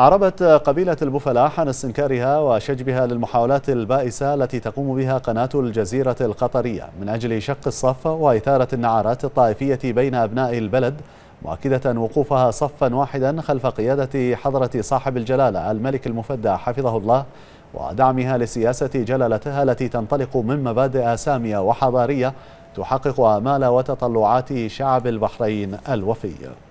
أعربت قبيلة البفلاء عن استنكارها وشجبها للمحاولات البائسة التي تقوم بها قناة الجزيرة القطرية من أجل شق الصف وإثارة النعارات الطائفية بين أبناء البلد مؤكدة وقوفها صفا واحدا خلف قيادة حضرة صاحب الجلالة الملك المفدى حفظه الله ودعمها لسياسة جلالتها التي تنطلق من مبادئ سامية وحضارية تحقق آمال وتطلعات شعب البحرين الوفي